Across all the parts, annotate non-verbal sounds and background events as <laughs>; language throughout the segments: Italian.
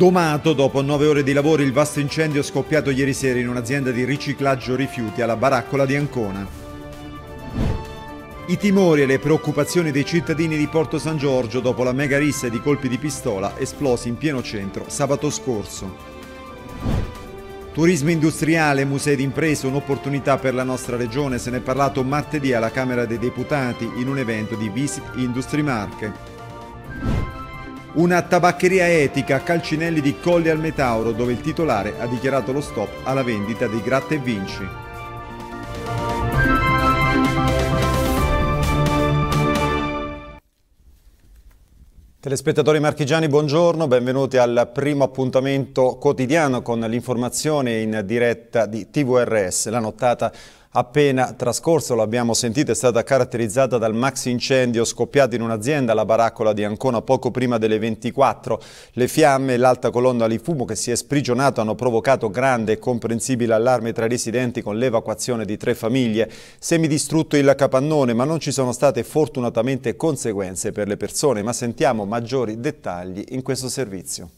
Domato, dopo nove ore di lavoro, il vasto incendio scoppiato ieri sera in un'azienda di riciclaggio rifiuti alla Baraccola di Ancona. I timori e le preoccupazioni dei cittadini di Porto San Giorgio dopo la mega rissa di colpi di pistola esplosi in pieno centro sabato scorso. Turismo industriale, musei d'impresa, un'opportunità per la nostra regione, se ne è parlato martedì alla Camera dei Deputati in un evento di Visit Industry Marche. Una tabaccheria etica a Calcinelli di Colli al Metauro dove il titolare ha dichiarato lo stop alla vendita di gratta e vinci. Telespettatori marchigiani, buongiorno, benvenuti al primo appuntamento quotidiano con l'informazione in diretta di TVRS, la nottata appena trascorso, l'abbiamo sentito, è stata caratterizzata dal max incendio scoppiato in un'azienda, la baraccola di Ancona, poco prima delle 24. Le fiamme e l'alta colonna di fumo che si è sprigionato hanno provocato grande e comprensibile allarme tra i residenti con l'evacuazione di tre famiglie. Semidistrutto il capannone, ma non ci sono state fortunatamente conseguenze per le persone, ma sentiamo maggiori dettagli in questo servizio.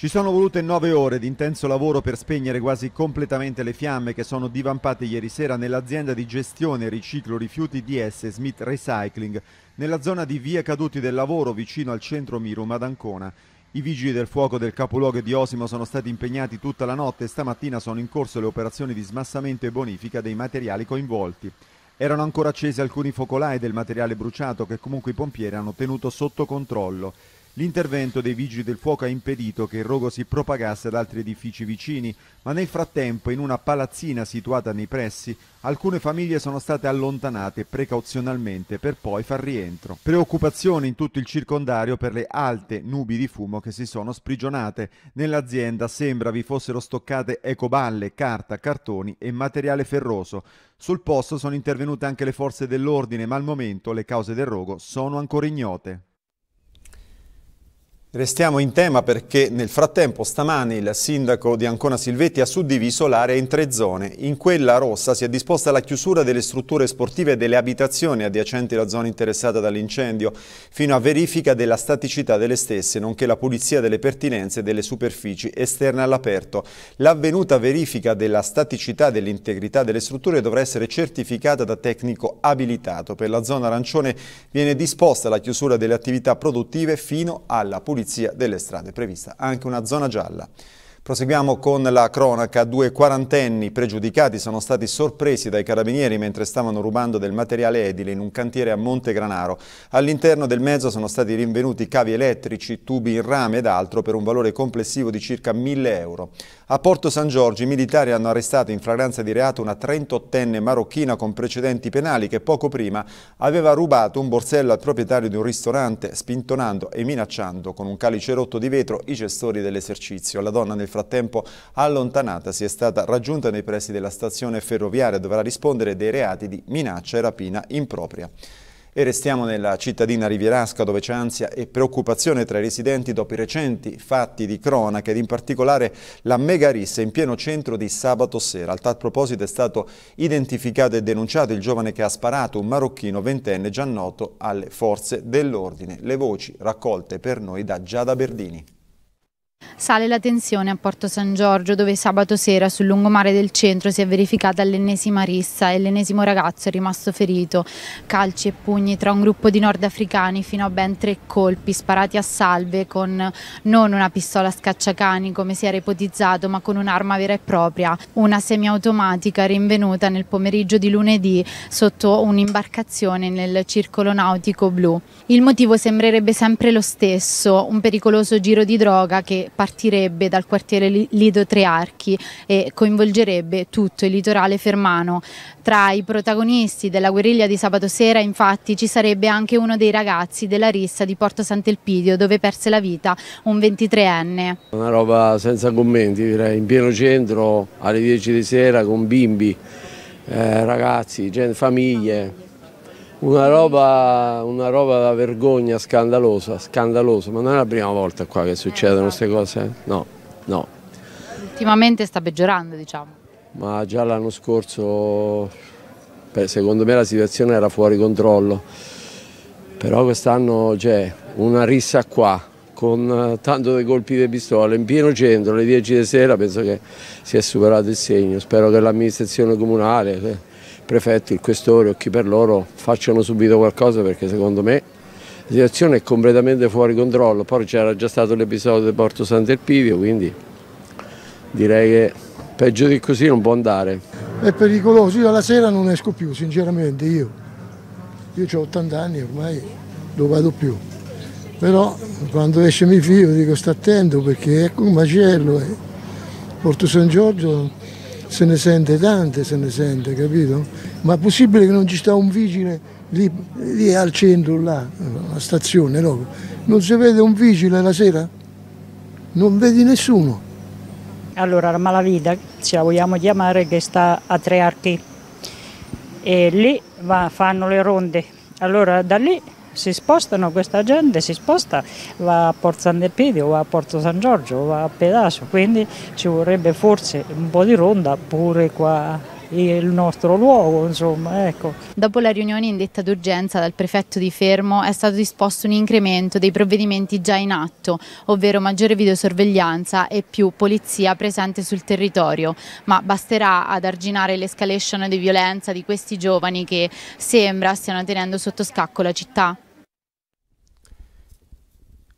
Ci sono volute nove ore di intenso lavoro per spegnere quasi completamente le fiamme che sono divampate ieri sera nell'azienda di gestione e riciclo rifiuti di S. Smith Recycling, nella zona di Via Caduti del Lavoro vicino al centro Mirum ad Ancona. I vigili del fuoco del capoluogo di Osimo sono stati impegnati tutta la notte e stamattina sono in corso le operazioni di smassamento e bonifica dei materiali coinvolti. Erano ancora accesi alcuni focolai del materiale bruciato che comunque i pompieri hanno tenuto sotto controllo. L'intervento dei vigili del fuoco ha impedito che il rogo si propagasse ad altri edifici vicini, ma nel frattempo in una palazzina situata nei pressi alcune famiglie sono state allontanate precauzionalmente per poi far rientro. Preoccupazione in tutto il circondario per le alte nubi di fumo che si sono sprigionate. Nell'azienda sembra vi fossero stoccate ecoballe, carta, cartoni e materiale ferroso. Sul posto sono intervenute anche le forze dell'ordine, ma al momento le cause del rogo sono ancora ignote. Restiamo in tema perché nel frattempo stamani il sindaco di Ancona Silvetti ha suddiviso l'area in tre zone. In quella rossa si è disposta la chiusura delle strutture sportive e delle abitazioni adiacenti alla zona interessata dall'incendio, fino a verifica della staticità delle stesse, nonché la pulizia delle pertinenze e delle superfici esterne all'aperto. L'avvenuta verifica della staticità e dell'integrità delle strutture dovrà essere certificata da tecnico abilitato. Per la zona arancione viene disposta la chiusura delle attività produttive fino alla pulizia pulizia delle strade, È prevista anche una zona gialla. Proseguiamo con la cronaca. Due quarantenni pregiudicati sono stati sorpresi dai carabinieri mentre stavano rubando del materiale edile in un cantiere a Monte Granaro. All'interno del mezzo sono stati rinvenuti cavi elettrici, tubi in rame ed altro per un valore complessivo di circa 1000 euro. A Porto San Giorgio i militari hanno arrestato in fragranza di reato una 38enne marocchina con precedenti penali che poco prima aveva rubato un borsello al proprietario di un ristorante spintonando e minacciando con un calice rotto di vetro i gestori dell'esercizio. La donna nel frattempo frattempo si è stata raggiunta nei pressi della stazione ferroviaria, dovrà rispondere dei reati di minaccia e rapina impropria. E restiamo nella cittadina rivierasca dove c'è ansia e preoccupazione tra i residenti dopo i recenti fatti di cronaca ed in particolare la mega rissa in pieno centro di sabato sera. Al tal proposito è stato identificato e denunciato il giovane che ha sparato, un marocchino ventenne già noto alle forze dell'ordine. Le voci raccolte per noi da Giada Berdini. Sale la tensione a Porto San Giorgio dove sabato sera sul lungomare del centro si è verificata l'ennesima rissa e l'ennesimo ragazzo è rimasto ferito. Calci e pugni tra un gruppo di nordafricani fino a ben tre colpi sparati a salve con non una pistola scacciacani come si era ipotizzato ma con un'arma vera e propria, una semiautomatica rinvenuta nel pomeriggio di lunedì sotto un'imbarcazione nel circolo nautico blu. Il motivo sembrerebbe sempre lo stesso, un pericoloso giro di droga che partirebbe dal quartiere Lido Trearchi e coinvolgerebbe tutto il litorale fermano. Tra i protagonisti della guerriglia di sabato sera infatti ci sarebbe anche uno dei ragazzi della rissa di Porto Sant'Elpidio dove perse la vita un 23enne. Una roba senza commenti direi, in pieno centro alle 10 di sera con bimbi, eh, ragazzi, gente, famiglie una roba, una roba da vergogna scandalosa, scandalosa, ma non è la prima volta qua che succedono queste cose, eh? no, no. Ultimamente sta peggiorando diciamo. Ma già l'anno scorso secondo me la situazione era fuori controllo, però quest'anno c'è cioè, una rissa qua con eh, tanto dei colpi di pistola in pieno centro alle 10 di sera penso che si è superato il segno, spero che l'amministrazione comunale... Eh, prefetto, il questore o chi per loro facciano subito qualcosa perché secondo me la situazione è completamente fuori controllo. Poi c'era già stato l'episodio di Porto Sant'Elpidio, quindi direi che peggio di così non può andare. È pericoloso, io alla sera non esco più, sinceramente io. Io ho 80 anni ormai, non vado più. Però quando esce mio figlio dico sta attento perché ecco un macello. Eh. Porto San Giorgio se ne sente tante, se ne sente, capito? Ma è possibile che non ci sta un vigile lì, lì al centro, là, alla stazione, no? non si vede un vigile la sera? Non vedi nessuno. Allora, la malavita, se la vogliamo chiamare, che sta a tre archi e lì va, fanno le ronde. Allora da lì si spostano questa gente, si sposta, va a Porto San Depidio, va a Porto San Giorgio, va a Pedaso, quindi ci vorrebbe forse un po' di ronda pure qua il nostro luogo, insomma, ecco. Dopo la riunione indetta d'urgenza dal prefetto di Fermo è stato disposto un incremento dei provvedimenti già in atto, ovvero maggiore videosorveglianza e più polizia presente sul territorio, ma basterà ad arginare l'escalation di violenza di questi giovani che sembra stiano tenendo sotto scacco la città?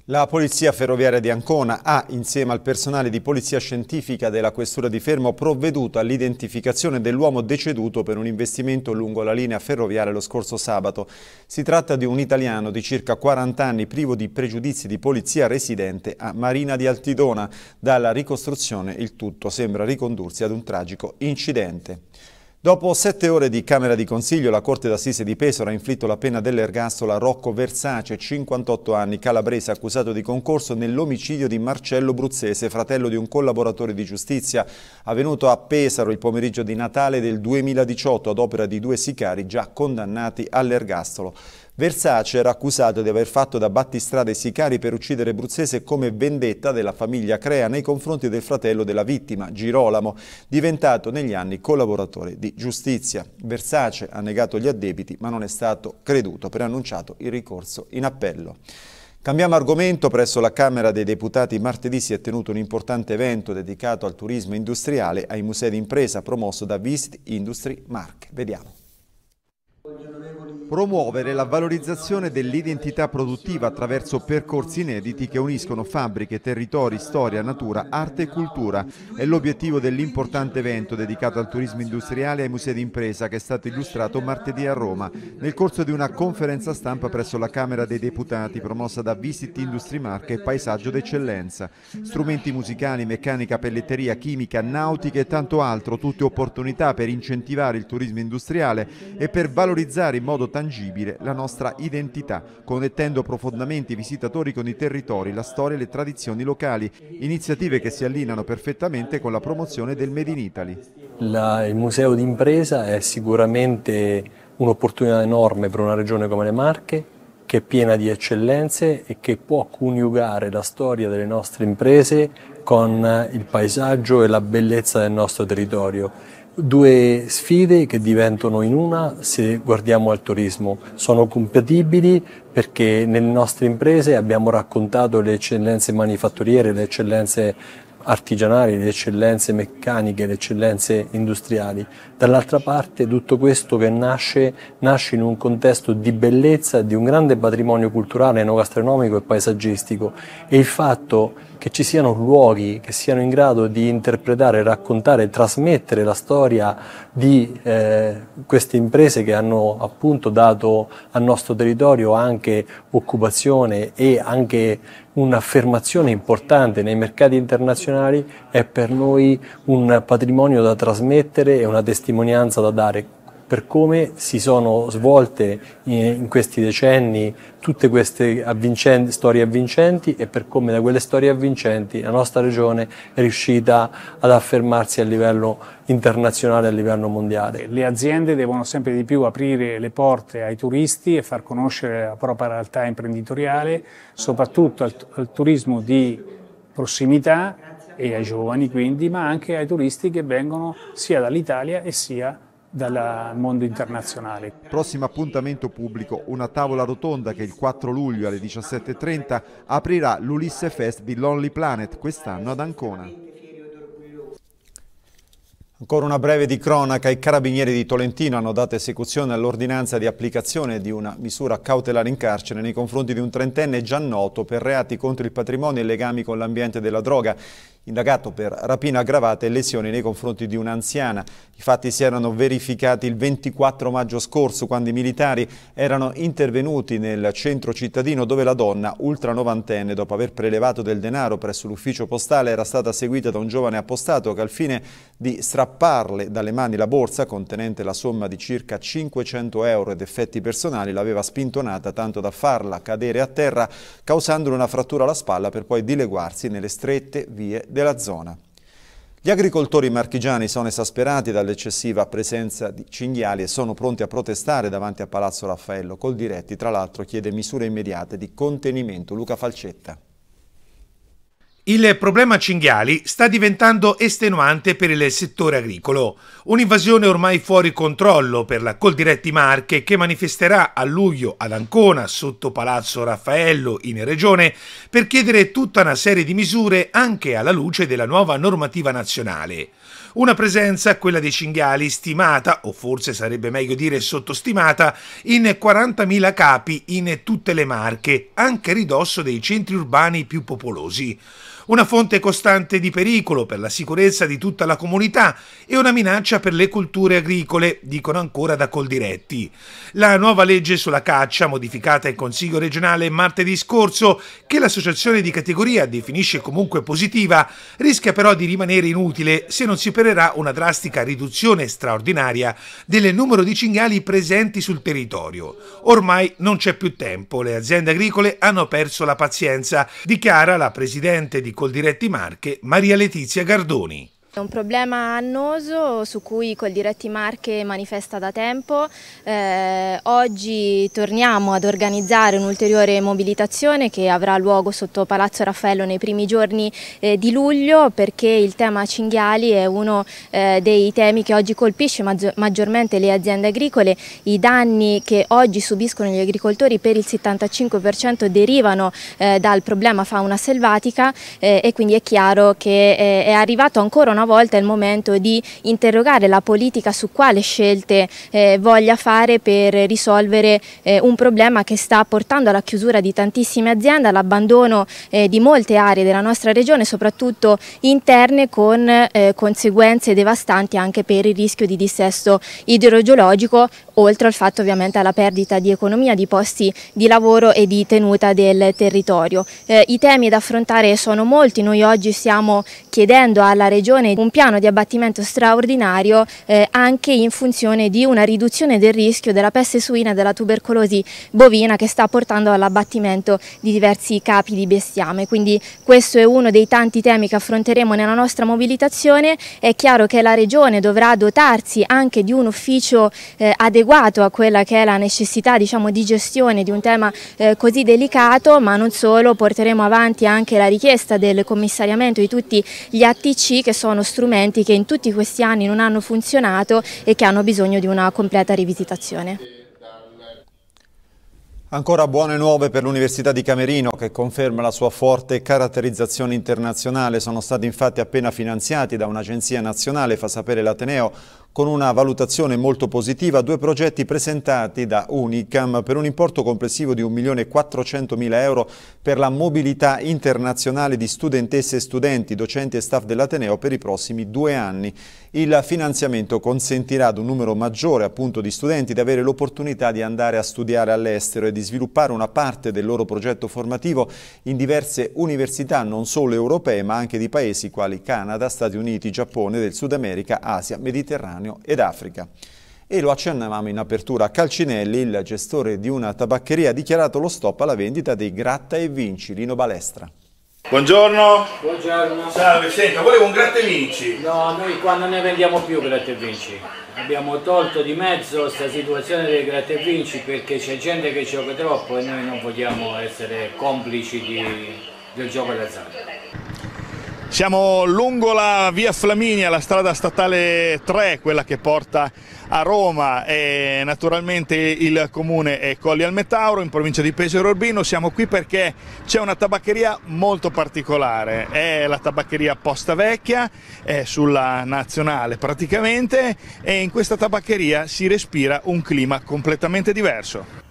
La Polizia Ferroviaria di Ancona ha, insieme al personale di Polizia Scientifica della Questura di Fermo, provveduto all'identificazione dell'uomo deceduto per un investimento lungo la linea ferroviaria lo scorso sabato. Si tratta di un italiano di circa 40 anni privo di pregiudizi di polizia residente a Marina di Altidona. Dalla ricostruzione il tutto sembra ricondursi ad un tragico incidente. Dopo sette ore di Camera di Consiglio, la Corte d'Assise di Pesaro ha inflitto la pena dell'ergastolo a Rocco Versace, 58 anni, calabrese accusato di concorso nell'omicidio di Marcello Bruzzese, fratello di un collaboratore di giustizia, avvenuto a Pesaro il pomeriggio di Natale del 2018 ad opera di due sicari già condannati all'ergastolo. Versace era accusato di aver fatto da battistrada i sicari per uccidere Bruzzese come vendetta della famiglia Crea nei confronti del fratello della vittima, Girolamo, diventato negli anni collaboratore di giustizia. Versace ha negato gli addebiti ma non è stato creduto preannunciato il ricorso in appello. Cambiamo argomento, presso la Camera dei Deputati martedì si è tenuto un importante evento dedicato al turismo industriale ai musei d'impresa promosso da Visit Industry Mark. Vediamo. Promuovere la valorizzazione dell'identità produttiva attraverso percorsi inediti che uniscono fabbriche, territori, storia, natura, arte e cultura è l'obiettivo dell'importante evento dedicato al turismo industriale e ai musei d'impresa che è stato illustrato martedì a Roma nel corso di una conferenza stampa presso la Camera dei Deputati promossa da Visit Industry Marche e Paesaggio d'Eccellenza. Strumenti musicali, meccanica, pelletteria, chimica, nautica e tanto altro, tutte opportunità per incentivare il turismo industriale e per valorizzare in modo tangibile tangibile la nostra identità, connettendo profondamente i visitatori con i territori, la storia e le tradizioni locali, iniziative che si allineano perfettamente con la promozione del Made in Italy. La, il museo d'impresa è sicuramente un'opportunità enorme per una regione come le Marche, che è piena di eccellenze e che può coniugare la storia delle nostre imprese con il paesaggio e la bellezza del nostro territorio due sfide che diventano in una se guardiamo al turismo. Sono compatibili perché nelle nostre imprese abbiamo raccontato le eccellenze manifatturiere, le eccellenze artigianali, le eccellenze meccaniche, le eccellenze industriali. Dall'altra parte tutto questo che nasce, nasce in un contesto di bellezza, di un grande patrimonio culturale, gastronomico e paesaggistico e il fatto che ci siano luoghi che siano in grado di interpretare, raccontare, trasmettere la storia di eh, queste imprese che hanno appunto dato al nostro territorio anche occupazione e anche un'affermazione importante nei mercati internazionali è per noi un patrimonio da trasmettere e una testimonianza da dare per come si sono svolte in questi decenni tutte queste avvincenti, storie avvincenti e per come da quelle storie avvincenti la nostra regione è riuscita ad affermarsi a livello internazionale, a livello mondiale. Le aziende devono sempre di più aprire le porte ai turisti e far conoscere la propria realtà imprenditoriale, soprattutto al, al turismo di prossimità e ai giovani quindi, ma anche ai turisti che vengono sia dall'Italia e sia dal mondo internazionale. Prossimo appuntamento pubblico, una tavola rotonda che il 4 luglio alle 17.30 aprirà l'Ulisse Fest di Lonely Planet quest'anno ad Ancona. Ancora una breve di cronaca, i carabinieri di Tolentino hanno dato esecuzione all'ordinanza di applicazione di una misura cautelare in carcere nei confronti di un trentenne già noto per reati contro il patrimonio e legami con l'ambiente della droga indagato per rapina aggravata e lesioni nei confronti di un'anziana. I fatti si erano verificati il 24 maggio scorso quando i militari erano intervenuti nel centro cittadino dove la donna, ultra novantenne, dopo aver prelevato del denaro presso l'ufficio postale, era stata seguita da un giovane appostato che al fine di strapparle dalle mani la borsa contenente la somma di circa 500 euro ed effetti personali l'aveva spintonata tanto da farla cadere a terra causandole una frattura alla spalla per poi dileguarsi nelle strette vie della zona. Gli agricoltori marchigiani sono esasperati dall'eccessiva presenza di cinghiali e sono pronti a protestare davanti a Palazzo Raffaello. Col diretti, tra l'altro, chiede misure immediate di contenimento. Luca Falcetta. Il problema cinghiali sta diventando estenuante per il settore agricolo, un'invasione ormai fuori controllo per la Coldiretti Marche che manifesterà a luglio ad Ancona sotto Palazzo Raffaello in Regione per chiedere tutta una serie di misure anche alla luce della nuova normativa nazionale. Una presenza, quella dei cinghiali, stimata, o forse sarebbe meglio dire sottostimata, in 40.000 capi in tutte le Marche, anche a ridosso dei centri urbani più popolosi una fonte costante di pericolo per la sicurezza di tutta la comunità e una minaccia per le culture agricole, dicono ancora da Coldiretti. La nuova legge sulla caccia, modificata in Consiglio regionale martedì scorso, che l'associazione di categoria definisce comunque positiva, rischia però di rimanere inutile se non si opererà una drastica riduzione straordinaria del numero di cinghiali presenti sul territorio. Ormai non c'è più tempo, le aziende agricole hanno perso la pazienza, dichiara la presidente di ieri col Marche Maria Letizia Gardoni. È un problema annoso su cui Coldiretti Marche manifesta da tempo. Eh, oggi torniamo ad organizzare un'ulteriore mobilitazione che avrà luogo sotto Palazzo Raffaello nei primi giorni eh, di luglio perché il tema cinghiali è uno eh, dei temi che oggi colpisce maggiormente le aziende agricole. I danni che oggi subiscono gli agricoltori per il 75% derivano eh, dal problema fauna selvatica eh, e quindi è chiaro che eh, è arrivato ancora una una volta è il momento di interrogare la politica su quale scelte eh, voglia fare per risolvere eh, un problema che sta portando alla chiusura di tantissime aziende, all'abbandono eh, di molte aree della nostra regione, soprattutto interne, con eh, conseguenze devastanti anche per il rischio di dissesto idrogeologico oltre al fatto ovviamente alla perdita di economia, di posti di lavoro e di tenuta del territorio. Eh, I temi da affrontare sono molti, noi oggi stiamo chiedendo alla Regione un piano di abbattimento straordinario eh, anche in funzione di una riduzione del rischio della peste suina e della tubercolosi bovina che sta portando all'abbattimento di diversi capi di bestiame, quindi questo è uno dei tanti temi che affronteremo nella nostra mobilitazione, è chiaro che la Regione dovrà dotarsi anche di un ufficio eh, adeguato adeguato a quella che è la necessità diciamo, di gestione di un tema eh, così delicato, ma non solo, porteremo avanti anche la richiesta del commissariamento di tutti gli ATC che sono strumenti che in tutti questi anni non hanno funzionato e che hanno bisogno di una completa rivisitazione. Ancora buone nuove per l'Università di Camerino che conferma la sua forte caratterizzazione internazionale. Sono stati infatti appena finanziati da un'agenzia nazionale, fa sapere l'Ateneo, con una valutazione molto positiva, due progetti presentati da Unicam per un importo complessivo di 1.400.000 euro per la mobilità internazionale di studentesse e studenti, docenti e staff dell'Ateneo per i prossimi due anni. Il finanziamento consentirà ad un numero maggiore appunto, di studenti di avere l'opportunità di andare a studiare all'estero e di sviluppare una parte del loro progetto formativo in diverse università non solo europee ma anche di paesi quali Canada, Stati Uniti, Giappone, del Sud America, Asia, Mediterraneo ed Africa e lo accennavamo in apertura. Calcinelli, il gestore di una tabaccheria, ha dichiarato lo stop alla vendita dei gratta e vinci Lino Balestra. Buongiorno. Buongiorno. Salve, senta, volevo un gratta vinci. No, noi qua non ne vendiamo più gratta vinci. Abbiamo tolto di mezzo questa situazione dei gratta vinci perché c'è gente che gioca troppo e noi non vogliamo essere complici di, del gioco d'azzardo. Siamo lungo la via Flaminia, la strada statale 3, quella che porta a Roma e naturalmente il comune è Colli al Metauro in provincia di Pesaro Urbino. Siamo qui perché c'è una tabaccheria molto particolare, è la tabaccheria Posta Vecchia, è sulla nazionale praticamente e in questa tabaccheria si respira un clima completamente diverso.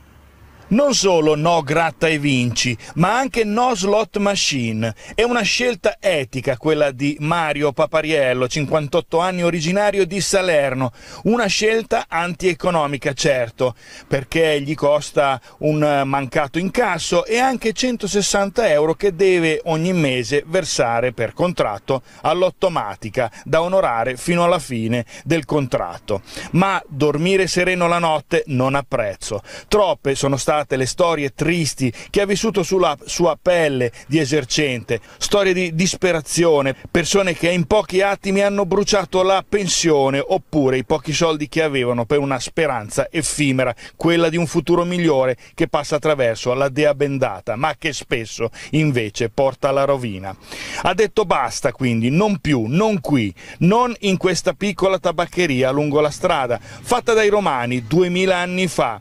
Non solo no gratta e vinci, ma anche no slot machine. È una scelta etica quella di Mario Papariello, 58 anni originario di Salerno. Una scelta antieconomica, certo, perché gli costa un mancato incasso e anche 160 euro che deve ogni mese versare per contratto all'ottomatica, da onorare fino alla fine del contratto. Ma dormire sereno la notte non apprezzo. Troppe sono state raccontate le storie tristi che ha vissuto sulla sua pelle di esercente, storie di disperazione, persone che in pochi attimi hanno bruciato la pensione oppure i pochi soldi che avevano per una speranza effimera, quella di un futuro migliore che passa attraverso la dea bendata, ma che spesso invece porta alla rovina. Ha detto basta quindi, non più, non qui, non in questa piccola tabaccheria lungo la strada, fatta dai romani duemila anni fa.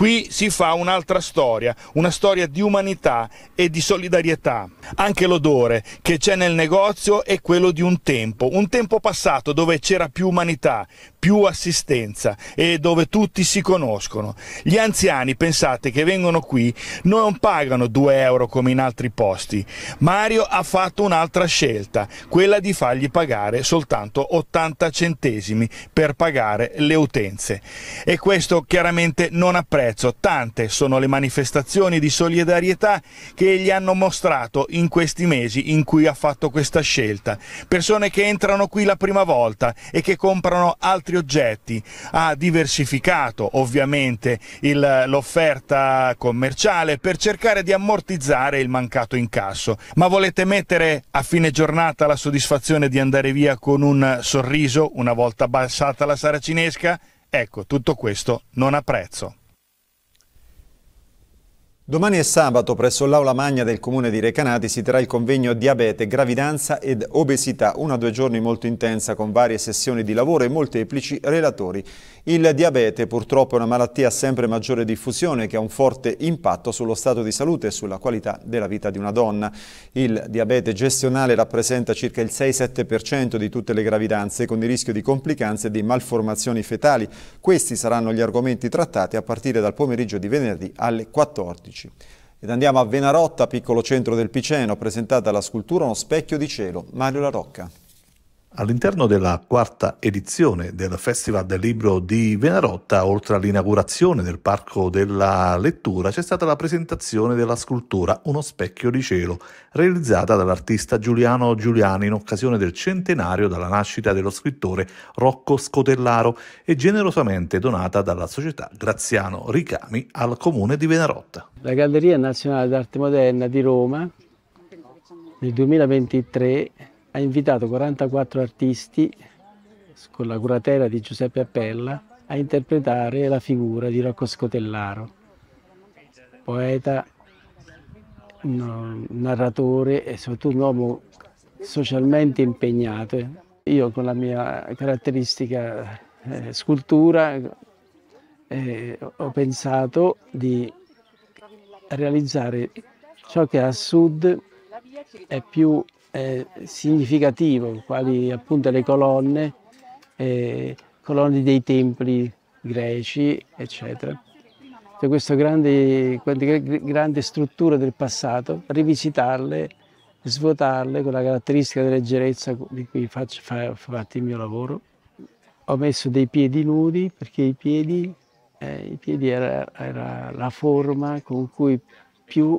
Qui si fa un'altra storia, una storia di umanità e di solidarietà. Anche l'odore che c'è nel negozio è quello di un tempo, un tempo passato dove c'era più umanità, più assistenza e dove tutti si conoscono. Gli anziani, pensate, che vengono qui non pagano 2 euro come in altri posti. Mario ha fatto un'altra scelta, quella di fargli pagare soltanto 80 centesimi per pagare le utenze. E questo chiaramente non apprezza prezzo. Tante sono le manifestazioni di solidarietà che gli hanno mostrato in questi mesi in cui ha fatto questa scelta. Persone che entrano qui la prima volta e che comprano altri oggetti. Ha diversificato ovviamente l'offerta commerciale per cercare di ammortizzare il mancato incasso. Ma volete mettere a fine giornata la soddisfazione di andare via con un sorriso una volta abbassata la saracinesca? Ecco, tutto questo non ha prezzo. Domani e sabato presso l'Aula Magna del Comune di Recanati si terrà il convegno Diabete, Gravidanza ed Obesità, una o due giorni molto intensa con varie sessioni di lavoro e molteplici relatori. Il diabete purtroppo è una malattia a sempre maggiore diffusione che ha un forte impatto sullo stato di salute e sulla qualità della vita di una donna. Il diabete gestionale rappresenta circa il 6-7% di tutte le gravidanze con il rischio di complicanze e di malformazioni fetali. Questi saranno gli argomenti trattati a partire dal pomeriggio di venerdì alle 14. Ed andiamo a Venarotta, piccolo centro del Piceno, presentata la scultura Uno specchio di cielo, Mario La Rocca. All'interno della quarta edizione del Festival del Libro di Venarotta, oltre all'inaugurazione del Parco della Lettura, c'è stata la presentazione della scultura Uno specchio di cielo, realizzata dall'artista Giuliano Giuliani in occasione del centenario dalla nascita dello scrittore Rocco Scotellaro e generosamente donata dalla società Graziano Ricami al comune di Venarotta. La Galleria Nazionale d'Arte Moderna di Roma nel 2023 ha invitato 44 artisti con la curatela di Giuseppe Appella a interpretare la figura di Rocco Scotellaro, poeta, narratore e soprattutto un uomo socialmente impegnato. Io con la mia caratteristica eh, scultura eh, ho pensato di realizzare ciò che a sud è più eh, significativo, quali appunto le colonne, eh, colonne dei templi greci, eccetera. Cioè queste grandi, grandi strutture del passato, rivisitarle, svuotarle con la caratteristica di leggerezza di cui faccio, fa, fa parte il mio lavoro. Ho messo dei piedi nudi perché i piedi, eh, i piedi era, era la forma con cui più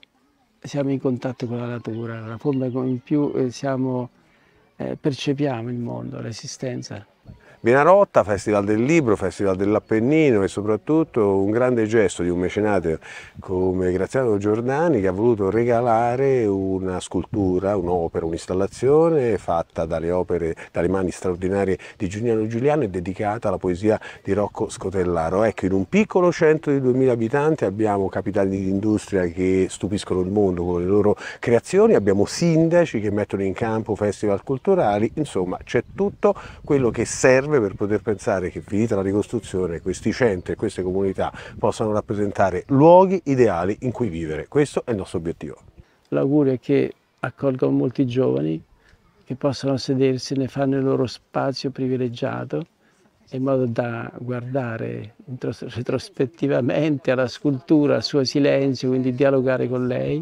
siamo in contatto con la natura, la forma in più eh, siamo, eh, percepiamo il mondo, l'esistenza. Benarotta, Festival del Libro, Festival dell'Appennino e soprattutto un grande gesto di un mecenate come Graziano Giordani che ha voluto regalare una scultura, un'opera, un'installazione fatta dalle, opere, dalle mani straordinarie di Giuliano Giuliano e dedicata alla poesia di Rocco Scotellaro. Ecco, in un piccolo centro di 2000 abitanti abbiamo capitali di industria che stupiscono il mondo con le loro creazioni, abbiamo sindaci che mettono in campo festival culturali, insomma c'è tutto quello che serve ricostruirle per poter pensare che finita la ricostruzione questi centri e queste comunità possano rappresentare luoghi ideali in cui vivere. Questo è il nostro obiettivo. L'augurio è che accolgano molti giovani che possano sedersi, ne fanno il loro spazio privilegiato in modo da guardare retrospettivamente alla scultura, al suo silenzio, quindi dialogare con lei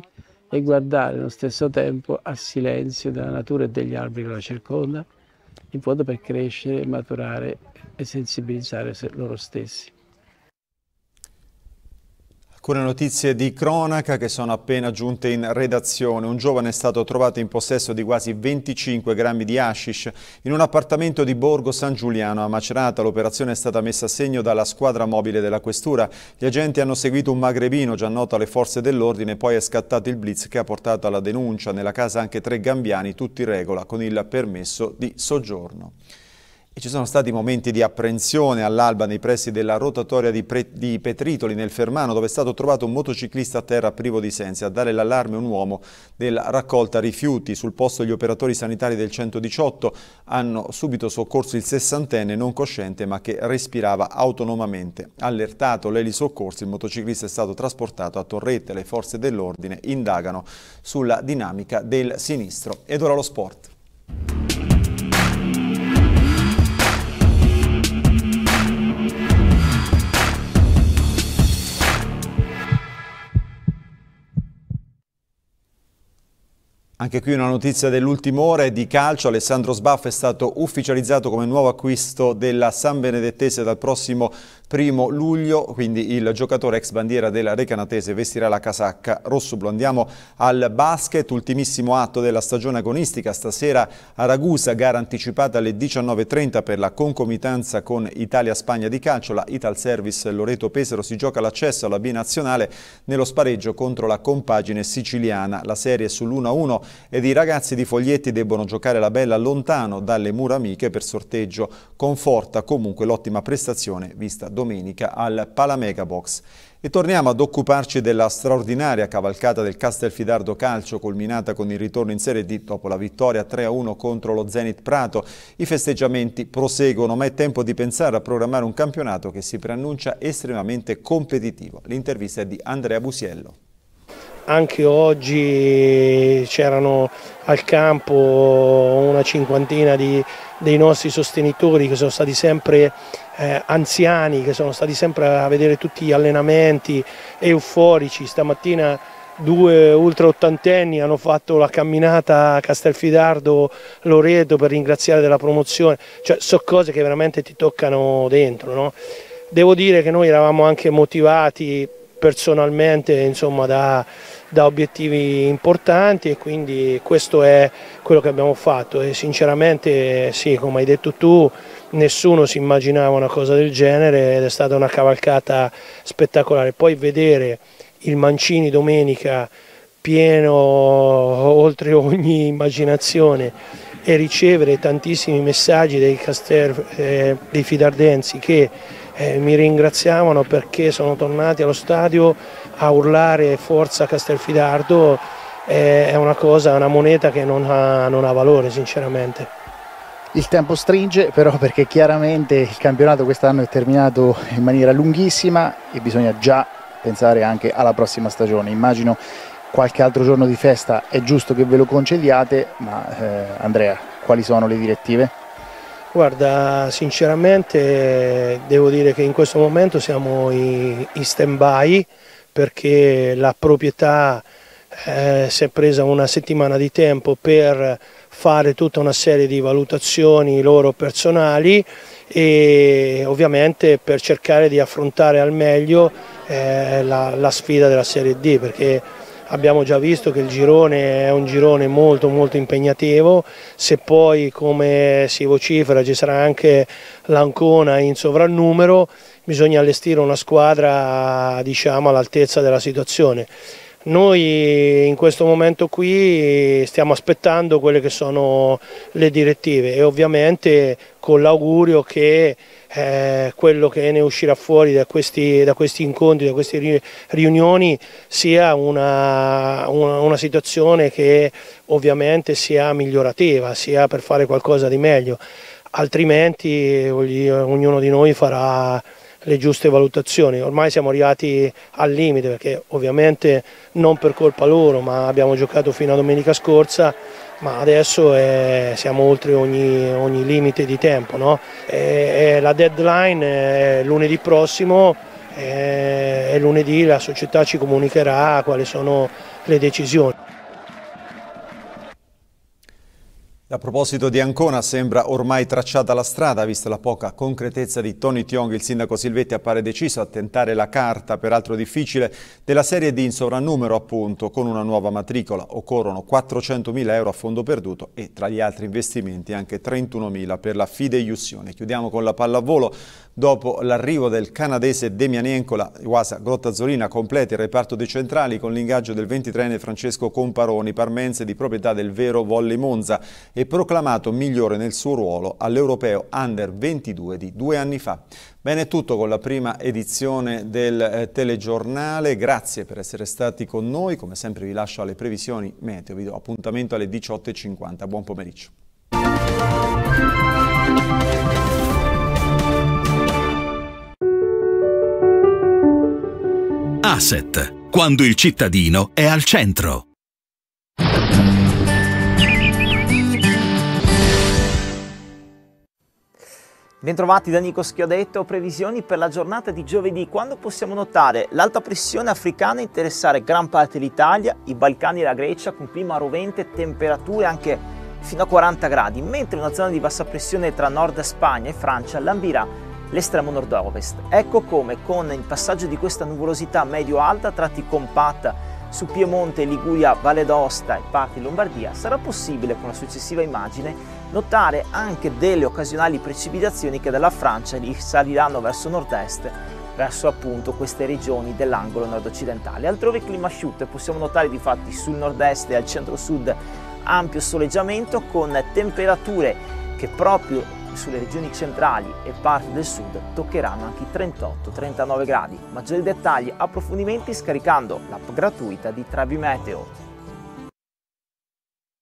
e guardare allo stesso tempo al silenzio della natura e degli alberi che la circondano in fondo per crescere, maturare e sensibilizzare loro stessi. Alcune notizie di cronaca che sono appena giunte in redazione. Un giovane è stato trovato in possesso di quasi 25 grammi di hashish in un appartamento di Borgo San Giuliano a Macerata. L'operazione è stata messa a segno dalla squadra mobile della Questura. Gli agenti hanno seguito un magrebino già noto alle forze dell'ordine, poi è scattato il blitz che ha portato alla denuncia. Nella casa anche tre gambiani, tutti in regola, con il permesso di soggiorno e ci sono stati momenti di apprensione all'alba nei pressi della rotatoria di, di, Petritoli nel Fermano dove è stato trovato un motociclista a terra privo di sensi. A dare l'allarme un uomo della raccolta rifiuti. Sul posto gli operatori sanitari del 118 hanno subito soccorso il sessantenne non cosciente ma che respirava autonomamente. Allertato l'Eli soccorso il motociclista è stato trasportato a Torrette. Le forze dell'ordine indagano sulla dinamica del sinistro. Ed ora lo sport. Anche qui una notizia dell'ultima ora di calcio, Alessandro Sbaff è stato ufficializzato come nuovo acquisto della San Benedettese dal prossimo primo luglio, quindi il giocatore ex bandiera della Recanatese vestirà la casacca rosso-blu. Andiamo al basket, ultimissimo atto della stagione agonistica, stasera a Ragusa, gara anticipata alle 19.30 per la concomitanza con Italia-Spagna di calcio, la Ital Service Loreto Pesaro si gioca l'accesso alla B nazionale nello spareggio contro la compagine siciliana, la serie sull'1-1 ed i ragazzi di Foglietti debbono giocare la bella lontano dalle mura amiche per sorteggio. Conforta comunque l'ottima prestazione vista domenica al Palamega Box. E torniamo ad occuparci della straordinaria cavalcata del Castelfidardo Calcio culminata con il ritorno in Serie D dopo la vittoria 3-1 contro lo Zenit Prato. I festeggiamenti proseguono ma è tempo di pensare a programmare un campionato che si preannuncia estremamente competitivo. L'intervista è di Andrea Busiello anche oggi c'erano al campo una cinquantina di, dei nostri sostenitori che sono stati sempre eh, anziani, che sono stati sempre a vedere tutti gli allenamenti, euforici. Stamattina due ultra ottantenni hanno fatto la camminata a Castelfidardo-Loreto per ringraziare della promozione, cioè sono cose che veramente ti toccano dentro. No? Devo dire che noi eravamo anche motivati personalmente insomma, da, da, obiettivi importanti e quindi questo è quello che abbiamo fatto e sinceramente sì, come hai detto tu, nessuno si immaginava una cosa del genere ed è stata una cavalcata spettacolare. Poi vedere il Mancini domenica pieno <laughs> oltre ogni immaginazione e ricevere tantissimi messaggi dei, Castel, eh, dei Fidardensi che eh, mi ringraziavano perché sono tornati allo stadio a urlare forza Castelfidardo, eh, è una cosa, una moneta che non ha, non ha valore sinceramente. Il tempo stringe però perché chiaramente il campionato quest'anno è terminato in maniera lunghissima e bisogna già pensare anche alla prossima stagione. Immagino qualche altro giorno di festa è giusto che ve lo concediate, ma eh, Andrea, quali sono le direttive? Guarda, sinceramente devo dire che in questo momento siamo in, stand-by perché la proprietà eh, si è presa una settimana di tempo per fare tutta una serie di valutazioni loro personali e ovviamente per cercare di affrontare al meglio eh, la, la, sfida della Serie D perché abbiamo già visto che il girone è un girone molto molto impegnativo, se poi come si vocifera ci sarà anche l'Ancona in sovrannumero, bisogna allestire una squadra diciamo, all'altezza della situazione. Noi in questo momento qui stiamo aspettando quelle che sono le direttive e ovviamente con l'augurio che eh, quello che ne uscirà fuori da questi, da questi, incontri, da queste riunioni sia una, una, una situazione che ovviamente sia migliorativa, sia per fare qualcosa di meglio, altrimenti ognuno di noi farà le giuste valutazioni. Ormai siamo arrivati al limite perché ovviamente non per colpa loro, ma abbiamo giocato fino a domenica scorsa ma adesso è, siamo oltre ogni, ogni, limite di tempo. No? E, e la deadline è lunedì prossimo e, e lunedì la società ci comunicherà quali sono le decisioni. A proposito di Ancona, sembra ormai tracciata la strada, vista la poca concretezza di Tony Tiong, il sindaco Silvetti appare deciso a tentare la carta, peraltro difficile, della serie di in sovrannumero appunto, con una nuova matricola. Occorrono 400.000 euro a fondo perduto e tra gli altri investimenti anche 31.000 per la fideiussione. Chiudiamo con la pallavolo. Dopo l'arrivo del canadese Demianenko, la Grotta Zorina completa il reparto dei centrali con l'ingaggio del 23enne Francesco Comparoni, parmense di proprietà del vero Volley Monza e proclamato migliore nel suo ruolo all'Europeo Under 22 di due anni fa. Bene è tutto con la prima edizione del eh, telegiornale, grazie per essere stati con noi, come sempre vi lascio alle previsioni meteo, vi do appuntamento alle 18.50, buon pomeriggio. Asset, quando il cittadino è al centro. Bentrovati da Nico Schiodetto, previsioni per la giornata di giovedì, quando possiamo notare l'alta pressione africana interessare gran parte dell'Italia, i Balcani e la Grecia con clima rovente, temperature anche fino a 40 gradi, mentre una zona di bassa pressione tra nord Spagna e Francia lambirà l'estremo nord-ovest. Ecco come con il passaggio di questa nuvolosità medio-alta, tratti compatta su Piemonte, Liguria, Valle d'Osta e parti Lombardia, sarà possibile con la successiva immagine notare anche delle occasionali precipitazioni che dalla Francia risaliranno verso nord-est verso appunto queste regioni dell'angolo nord-occidentale. Altrove il clima asciutto e possiamo notare difatti sul nord-est e al centro-sud ampio soleggiamento con temperature che proprio sulle regioni centrali e parte del sud toccheranno anche i 38-39 gradi. Maggiori dettagli, e approfondimenti scaricando l'app gratuita di Travimeteo.